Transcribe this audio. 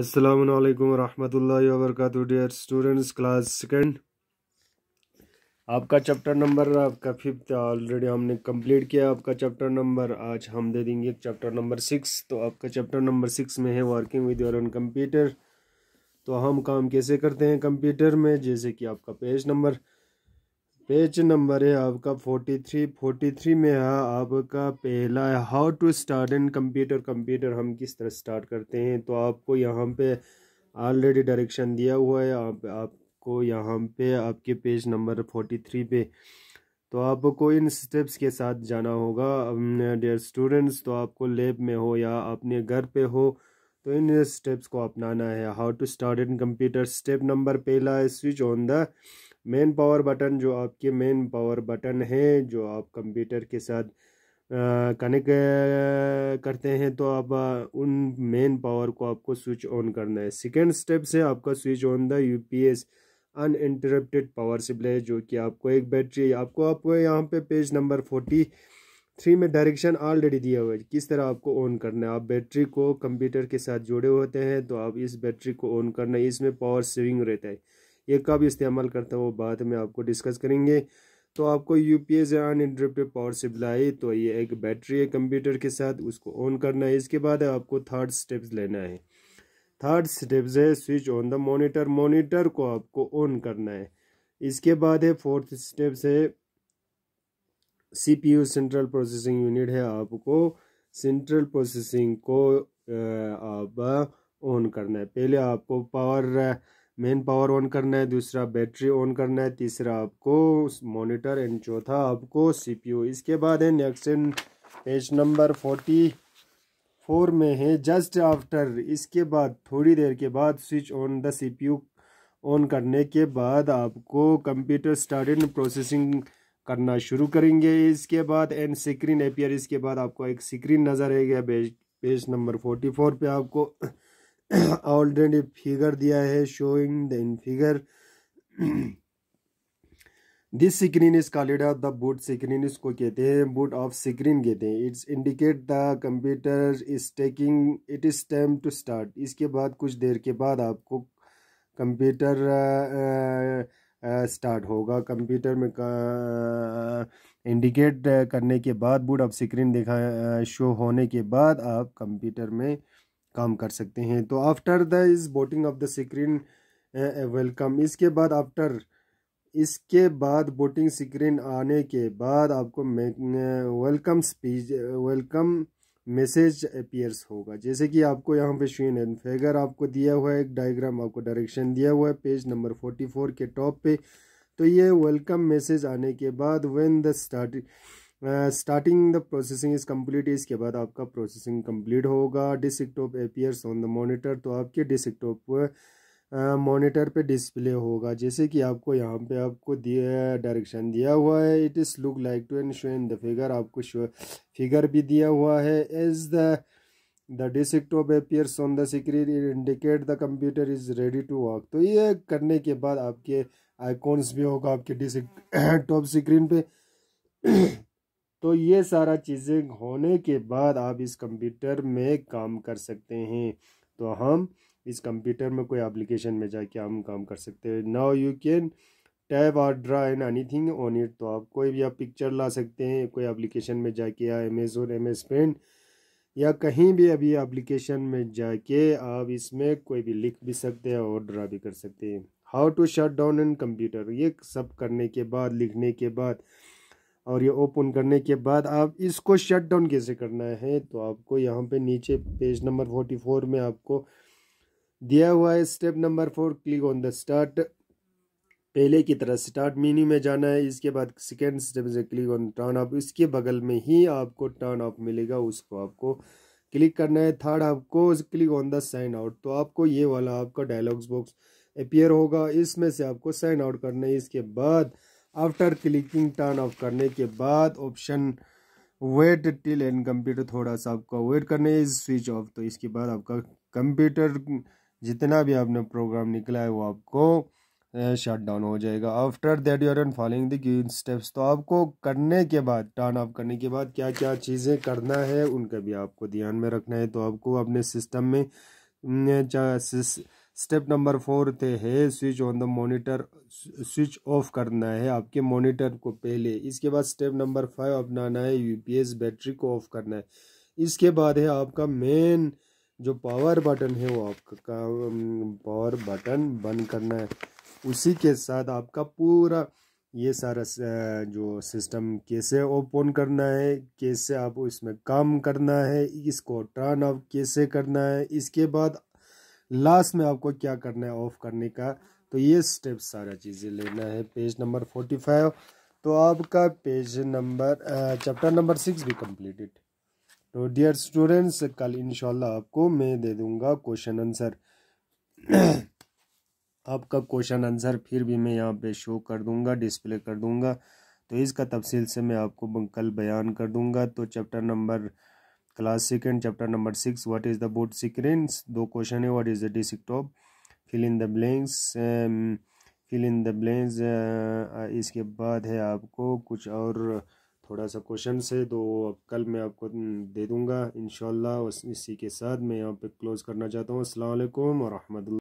असलकम वरहमल वर्क डियर स्टूडेंट्स क्लास सेकेंड आपका चैप्टर नंबर आपका फिफ्थ ऑलरेडी हमने कंप्लीट किया आपका चैप्टर नंबर आज हम दे देंगे चैप्टर नंबर सिक्स तो आपका चैप्टर नंबर सिक्स में है working with your on computer तो हम काम कैसे करते हैं कंप्यूटर में जैसे कि आपका पेज नंबर पेज नंबर है आपका फोर्टी थ्री फोर्टी थ्री में है आपका पहला है how to start in computer computer हम किस तरह स्टार्ट करते हैं तो आपको यहाँ पे ऑलरेडी डायरेक्शन दिया हुआ है आप आपको यहाँ पे आपके पेज नंबर फोर्टी थ्री पे तो आपको इन स्टेप्स के साथ जाना होगा डेयर स्टूडेंट्स तो आपको लेब में हो या अपने घर पर हो तो इन स्टेप्स को अपनाना है how to start in computer step number पहला है switch on the main power button जो आपके मेन पावर बटन है जो आप कंप्यूटर के साथ कनेक्ट करते हैं तो आप उन मेन पावर को आपको स्विच ऑन करना है सेकेंड स्टेप से आपका switch on the U P S power supply जो कि आपको एक बैटरी आपको आपको यहाँ पे पेज नंबर फोर्टी थ्री में डायरेक्शन ऑलरेडी दिया हुआ है किस तरह आपको ऑन करना है आप बैटरी को कंप्यूटर के साथ जुड़े होते हैं तो आप इस बैटरी को ऑन करना है इसमें पावर सेविंग रहता है ये कब इस्तेमाल करता है वो बाद में आपको डिस्कस करेंगे तो आपको U P S uninterrupted power supply तो ये एक बैटरी है कंप्यूटर के साथ उसको ऑन करना है इसके बाद आपको थर्ड स्टेप्स लेना है थर्ड स्टेप्स है switch on the monitor monitor को आपको ऑन करना है इसके बाद है फोर्थ स्टेप्स है सीपीयू सेंट्रल प्रोसेसिंग यूनिट है आपको सेंट्रल प्रोसेसिंग को आप ऑन करना है पहले आपको पावर मेन पावर ऑन करना है दूसरा बैटरी ऑन करना है तीसरा आपको मॉनिटर एंड चौथा आपको सीपीयू इसके बाद है next page number forty four में है जस्ट आफ्टर इसके बाद थोड़ी देर के बाद switch on the CPU on करने के बाद आपको कंप्यूटर स्टार्ट इन प्रोसेसिंग करना शुरू करेंगे इसके बाद एंड स्क्रीन अपियर इसके बाद आपको एक स्क्रीन नज़र आएगा page page number forty four पर आपको ऑलरेडी फिगर दिया है showing the in figure this screen is called off the boot screen इसको कहते हैं बूट ऑफ स्क्रीन कहते हैं it's indicate the computer is taking it is time to start इसके बाद कुछ देर के बाद आपको computer start uh, uh, uh, होगा कंप्यूटर में इंडिकेट करने के बाद बूट ऑफ स्क्रीन देखा शो होने के बाद आप कंप्यूटर में काम कर सकते हैं तो after the is booting off the screen welcome इसके बाद आफ्टर इसके बाद बोटिंग स्क्रीन आने के बाद आपको welcome speech welcome message appears होगा जैसे कि आपको यहाँ पे शेन एंड फेगर आपको दिया हुआ है एक डायग्राम आपको डायरेक्शन दिया हुआ है पेज नंबर फोर्टी फोर के टॉप पे तो ये वेलकम मैसेज आने के बाद when the start starting the processing is complete इसके बाद आपका प्रोसेसिंग कम्प्लीट होगा desktop appears on the monitor तो आपके डिस्कटॉप मोनीटर uh, पे डिस्प्ले होगा जैसे कि आपको यहाँ पे आपको दिया डायरेक्शन दिया हुआ है it is look like to and show in the figure आपको शो फिगर भी दिया हुआ है as the the desktop appears on the screen indicate the computer is ready to work तो ये करने के बाद आपके आइकॉन्स भी होगा आपके डिस्क टॉप स्क्रीन पे तो ये सारा चीज़ें होने के बाद आप इस कंप्यूटर में काम कर सकते हैं तो हम इस कंप्यूटर में कोई एप्लीकेशन में जाके हम काम कर सकते हैं नाउ यू कैन टैब और draw in anything on it तो आप कोई भी आप पिक्चर ला सकते हैं कोई एप्लीकेशन में जाके या अमेजोन एम एस पेंट या कहीं भी अभी एप्लीकेशन में जाके आप इसमें कोई भी लिख भी सकते हैं और ड्रा भी कर सकते हैं how to shut down in computer ये सब करने के बाद लिखने के बाद और ये ओपन करने के बाद आप इसको शट डाउन कैसे करना है तो आपको यहाँ पे नीचे पेज नंबर फोर्टी फोर में आपको दिया हुआ है step number four click on the start पहले की तरह स्टार्ट मेन्यू में जाना है इसके बाद सेकेंड स्टेप से क्लिक ऑन टर्न ऑफ इसके बगल में ही आपको टर्न ऑफ मिलेगा उसको आपको क्लिक करना है थर्ड आपको click on the sign out तो आपको ये वाला आपका डायलॉग्स बॉक्स अपियर होगा इसमें से आपको साइन आउट करना है इसके बाद आफ्टर क्लिकिंग टर्न ऑफ करने के बाद option wait till and computer थोड़ा सा आपका वेट करने इज स्विच ऑफ तो इसके बाद आपका कंप्यूटर जितना भी आपने प्रोग्राम निकला है वो आपको शट डाउन हो जाएगा after that you are in following the green steps तो आपको करने के बाद टर्न ऑफ करने के बाद क्या क्या चीज़ें करना है उनका भी आपको ध्यान में रखना है तो आपको अपने सिस्टम में स्टेप नंबर फोर थे है switch on the monitor switch off करना है आपके मॉनिटर को पहले इसके बाद स्टेप नंबर फाइव अपनाना है यू बैटरी को ऑफ करना है इसके बाद है आपका मेन जो पावर बटन है वो आपका पावर बटन बंद करना है उसी के साथ आपका पूरा ये सारा जो सिस्टम कैसे ऑफ ऑन करना है कैसे आप इसमें काम करना है इसको टर्न ऑफ कैसे करना है इसके बाद लास्ट में आपको क्या करना है ऑफ करने का तो ये स्टेप सारा चीज़ें लेना है पेज नंबर फोर्टी फाइव तो आपका page number chapter number six भी कम्प्लीटेड तो डियर स्टूडेंट्स कल इंशाल्लाह आपको मैं दे दूंगा क्वेश्चन आंसर आपका क्वेश्चन आंसर फिर भी मैं यहाँ पे शो कर दूंगा डिस्प्ले कर दूंगा तो इसका तफसील से मैं आपको कल बयान कर दूंगा तो chapter number class second chapter number six what is the boot screens दो क्वेश्चन है what is the desktop fill in the blanks fill in the blanks इसके बाद है आपको कुछ और थोड़ा सा क्वेश्चन है तो कल मैं आपको दे दूँगा इन इसी के साथ मैं यहाँ पे क्लोज़ करना चाहता हूँ असल वरहमल